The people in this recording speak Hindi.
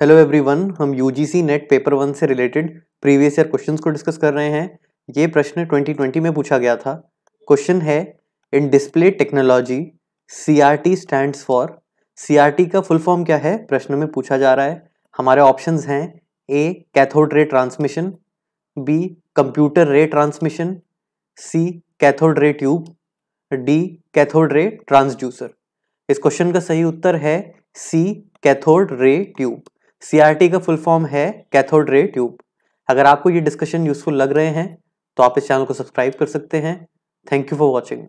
हेलो एवरीवन हम यूजीसी नेट पेपर वन से रिलेटेड प्रीवियस ईयर क्वेश्चंस को डिस्कस कर रहे हैं ये प्रश्न 2020 में पूछा गया था क्वेश्चन है in display technology CRT stands for CRT का फुल फॉर्म क्या है प्रश्न में पूछा जा रहा है हमारे ऑप्शन हैं A cathode ray transmission B computer ray transmission C cathode ray tube D cathode ray transducer इस क्वेश्चन का सही उत्तर है C cathode ray tube CRT का फुल फॉर्म है कैथोड रे ट्यूब अगर आपको ये डिस्कशन यूजफुल लग रहे हैं तो आप इस चैनल को सब्सक्राइब कर सकते हैं थैंक यू फॉर वॉचिंग